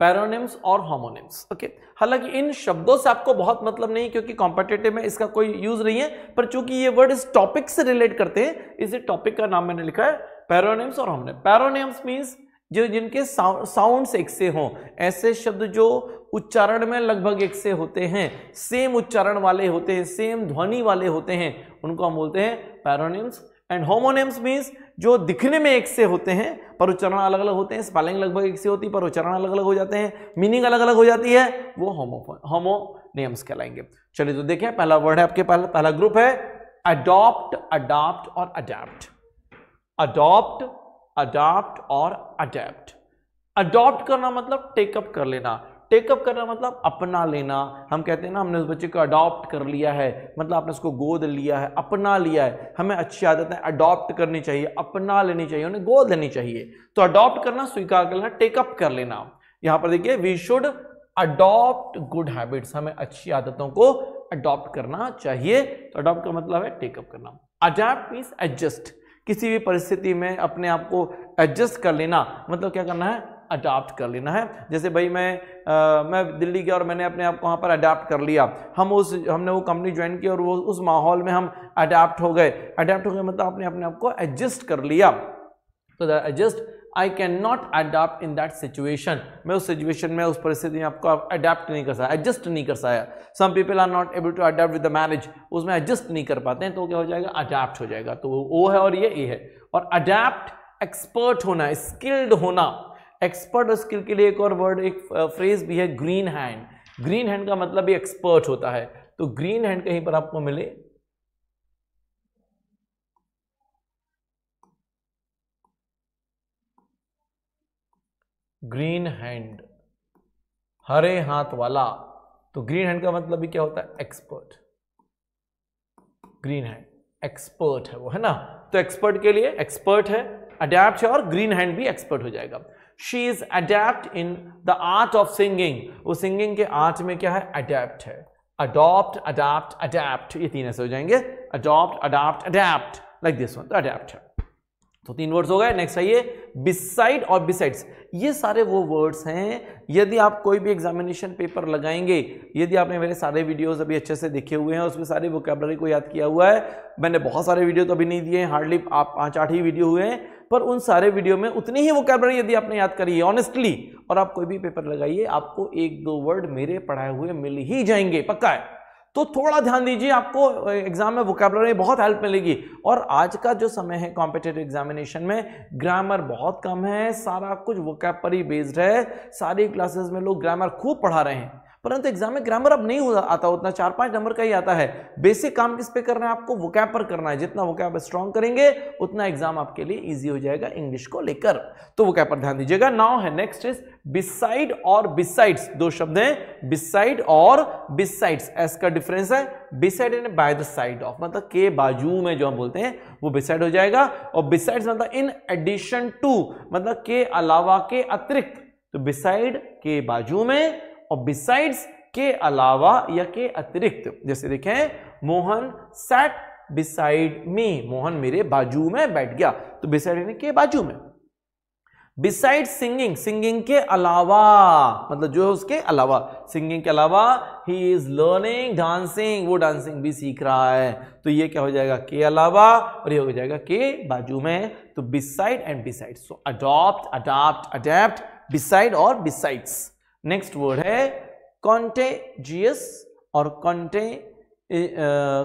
पैरोनिम्स और homonyms okay हालांकि इन शब्दों से आपको बहुत मतलब नहीं क्योंकि कॉम्पिटेटिव में इसका कोई यूज नहीं है पर चूंकि ये वर्ड इस टॉपिक से रिलेट करते हैं इसी टॉपिक का नाम मैंने लिखा है पैरोनिम्स और होमोनिम्स पैरोनिम्स मीन्स जो जिनके साउंड्स एक से हों ऐसे शब्द जो उच्चारण में लगभग एक से होते हैं सेम उच्चारण वाले होते हैं सेम ध्वनि वाले होते हैं उनको हम बोलते हैं पैरोनिम्स एंड होमोनिम्स मीन्स जो दिखने में एक से होते हैं पर उच्चारण अलग अलग होते हैं स्पेलिंग लगभग एक सी होती है पर उच्चारण अलग अलग हो जाते हैं मीनिंग अलग अलग हो जाती है वो होमो नेम्स कहलाएंगे चलिए तो देखें पहला वर्ड है आपके पहला पहला ग्रुप है अडॉप्ट अडाप्ट और अडेप्ट अडॉप्ट अडॉप्ट और अडेप्ट अडॉप्ट करना मतलब टेकअप कर लेना टेकअप करना मतलब अपना लेना हम कहते हैं ना हमने उस बच्चे को अडॉप्ट कर लिया है मतलब आपने उसको गोद लिया है अपना लिया है हमें अच्छी आदतें अडॉप्ट करनी चाहिए अपना लेनी चाहिए उन्हें गोद लेनी चाहिए तो अडॉप्ट करना स्वीकार कर लेना टेकअप कर लेना यहाँ पर देखिए we should adopt good habits हमें अच्छी आदतों को अडॉप्ट करना चाहिए तो अडॉप्ट का मतलब है टेकअप करना अडॉप्ट मीन्स एडजस्ट किसी भी परिस्थिति में अपने आप को एडजस्ट कर लेना मतलब क्या करना है अडाप्ट कर लेना है जैसे भाई मैं आ, मैं दिल्ली गया और मैंने अपने आप को वहाँ पर अडाप्ट कर लिया हम उस हमने वो कंपनी ज्वाइन की और वो उस माहौल में हम अडाप्ट हो गए अडाप्ट हो गए मतलब आपने अपने आप को एडजस्ट कर लिया तो adjust I can not adapt in that situation मैं उस सिचुएशन में उस परिस्थिति में आपको अडाप्ट नहीं कर सकता एडजस्ट नहीं कर सकता some people are not able to adapt with the marriage उसमें एडजस्ट नहीं कर पाते हैं तो क्या हो जाएगा अडाप्ट हो जाएगा तो वो है और ये ए है और अडाप्ट एक्सपर्ट होना स्किल्ड होना एक्सपर्ट स्किल के लिए एक और वर्ड एक फ्रेज भी है ग्रीन हैंड ग्रीन हैंड का मतलब भी एक्सपर्ट होता है तो ग्रीन हैंड कहीं पर आपको मिले ग्रीन हैंड हरे हाथ वाला तो ग्रीन हैंड का मतलब भी क्या होता है एक्सपर्ट ग्रीन हैंड एक्सपर्ट है वो है ना तो एक्सपर्ट के लिए एक्सपर्ट है अडेप्ट है और ग्रीन हैंड भी एक्सपर्ट हो जाएगा she is adept in the art of singing वो सिंगिंग के आर्ट में क्या है अडेप्ट है अडोप्ट अडाप्ट अडेप्ट ये तीन ऐसे हो जाएंगे adopt adapt adept like this one adept है तो तीन वर्ड्स हो गए नेक्स्ट आइए बिसाइड और बिसाइड्स ये सारे वो वर्ड्स हैं यदि आप कोई भी एग्जामिनेशन पेपर लगाएंगे यदि आपने मेरे सारे वीडियोस अभी अच्छे से देखे हुए हैं उसमें सारे वोकेबलरी को याद किया हुआ है मैंने बहुत सारे वीडियो तो अभी नहीं दिए हार्डली आप पांच आठ ही वीडियो हुए हैं पर उन सारे वीडियो में उतनी ही वोकेबलरी यदि आपने याद करी है ऑनेस्टली और आप कोई भी पेपर लगाइए आपको एक दो वर्ड मेरे पढ़ाए हुए मिल ही जाएंगे पक्का है तो थोड़ा ध्यान दीजिए आपको एग्जाम में वोकेबलरी बहुत हेल्प मिलेगी और आज का जो समय है कॉम्पिटेटिव एग्जामिनेशन में ग्रामर बहुत कम है सारा कुछ वोकेबरी बेस्ड है सारी क्लासेस में लोग ग्रामर खूब पढ़ा रहे हैं परंतु एग्जाम में ग्रामर अब नहीं आता उतना चार पांच नंबर का ही आता है बेसिक काम किस पे करना है आपको वोकैब पर करना है जितना वोकैब स्ट्रांग करेंगे उतना एग्जाम आपके लिए ईजी हो जाएगा इंग्लिश को लेकर तो वो पर ध्यान दीजिएगा नाउ है नेक्स्ट इज बिसाइड और बिसाइड्स दो शब्द हैं बिसाइड और बिसाइड्स एस का डिफरेंस है beside in by the side of मतलब के बाजू में जो हम बोलते हैं वो बिसाइड हो जाएगा और बिसाइड मतलब इन एडिशन टू मतलब के अलावा के अतिरिक्त तो बिसाइड के बाजू में और बिसाइड्स के अलावा या के अतिरिक्त जैसे देखें Mohan sat beside me Mohan मेरे बाजू में बैठ गया तो बिसाइड के बाजू में बिसाइड सिंगिंग सिंगिंग के अलावा मतलब जो है उसके अलावा सिंगिंग के अलावा ही इज लर्निंग डांसिंग वो डांसिंग भी सीख रहा है तो ये क्या हो जाएगा के अलावा और ये हो जाएगा के बाजू में तो beside and beside so adopt adopt adept beside और बिसाइड्स नेक्स्ट वर्ड है कॉन्टेजियस और कॉन्टे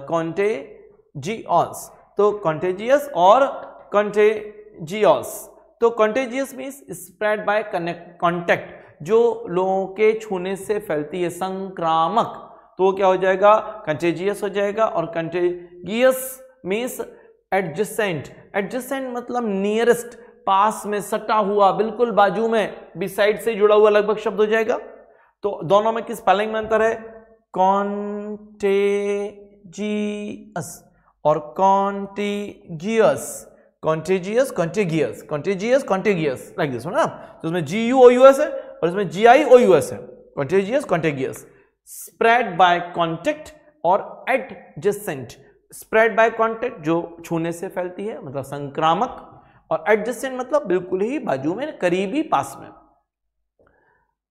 कॉन्टेजियस eh, eh, तो कॉन्टेजियस और कॉन्टेजियस तो contagious means spread by connect contact जो लोगों के छूने से फैलती है संक्रामक तो क्या हो जाएगा कंटेजियस हो जाएगा और कंटेजियस मीन्स एडजस्टेंट एडजस्टेंट मतलब नियरेस्ट पास में सटा हुआ बिल्कुल बाजू में बिसाइड से जुड़ा हुआ लगभग शब्द हो जाएगा तो दोनों में किस स्पेलिंग में अंतर है कॉन्टेजियस और contiguous contagious contiguous contagious contiguous like this ना तो इसमें G U O U S है और इसमें G I O U S है contagious contiguous spread by contact और at adjacent spread by contact जो छूने से फैलती है मतलब संक्रामक और एडजस्टेंट मतलब बिल्कुल ही बाजू में करीबी पास में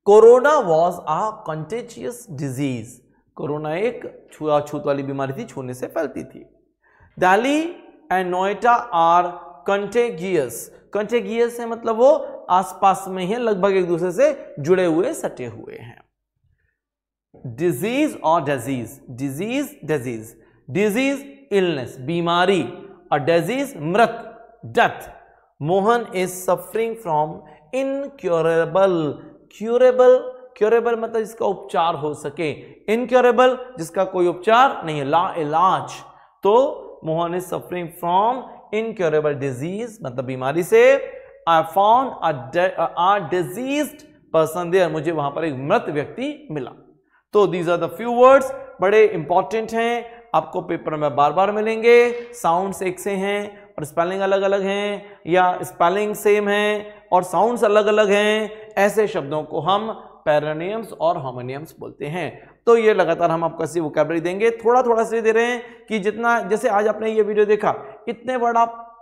corona was a contagious disease corona एक छुआछूत वाली बीमारी थी छूने से फैलती थी Delhi and Noida are contagious contagious है मतलब वो आसपास में ही लगभग एक दूसरे से जुड़े हुए सटे हुए हैं डिजीज और disease disease disease disease illness बीमारी और डिजीज मृत death Mohan is suffering from incurable curable curable मतलब इसका उपचार हो सके इनक्योरेबल जिसका कोई उपचार नहीं है ला इलाज तो Mohan is suffering from incurable disease मतलब बीमारी से I found are disease person there मुझे वहां पर एक मृत व्यक्ति मिला तो these are the few words बड़े इंपॉर्टेंट हैं आपको पेपर में बार बार मिलेंगे साउंड्स एक से हैं और स्पेलिंग अलग अलग हैं या स्पेलिंग सेम है और साउंड्स अलग अलग हैं ऐसे शब्दों को हम पैरानियम्स और हार्मोनियम्स बोलते हैं तो ये लगातार हम आपको ऐसी वोकेबलरी देंगे थोड़ा थोड़ा से दे रहे हैं कि जितना जैसे आज आपने ये वीडियो देखा इतने वर्ड आप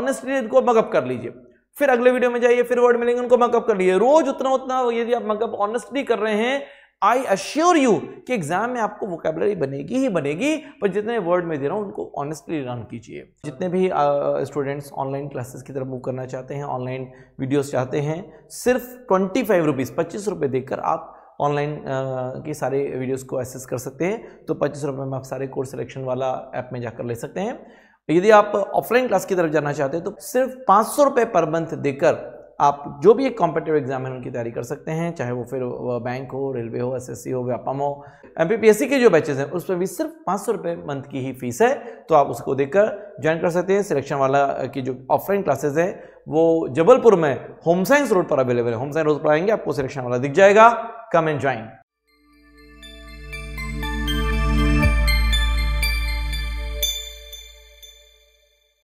ऑनेस्टली इनको मकअप कर लीजिए फिर अगले वीडियो में जाइए फिर वर्ड मिलेंगे उनको मकअप कर लीजिए रोज उतना उतना यदि आप मकअप ऑनेस्टली कर रहे हैं आई अश्योर यू कि एग्जाम में आपको वोकेबलरी बनेगी ही बनेगी पर जितने वर्ड में दे रहा हूँ उनको ऑनेस्टली रन कीजिए जितने भी स्टूडेंट्स ऑनलाइन क्लासेस की तरफ मूव करना चाहते हैं ऑनलाइन वीडियोस चाहते हैं सिर्फ ट्वेंटी फाइव रुपीज़ पच्चीस रुपये देकर आप ऑनलाइन के सारे वीडियोज को एक्सेस कर सकते हैं तो पच्चीस रुपये में आप सारे कोर्स सिलेक्शन वाला ऐप में जाकर ले सकते हैं यदि आप ऑफलाइन क्लास की तरफ जाना चाहते हैं तो सिर्फ पाँच सौ रुपये पर मंथ देकर आप जो भी एक कॉम्पिटेटिव एग्जाम है उनकी तैयारी कर सकते हैं चाहे वो फिर बैंक हो रेलवे हो एसएससी हो व्यापम हो एम के जो बैचेज हैं उसमें भी सिर्फ पाँच सौ रुपये मंथ की ही फीस है तो आप उसको देखकर ज्वाइन कर सकते हैं सिलेक्शन वाला की जो ऑफलाइन क्लासेज हैं वो जबलपुर में होम साइंस रोड पर अवेलेबल है होम साइंस रोड पर आएंगे आपको सिलेक्शन वाला दिख जाएगा कम एंड ज्वाइन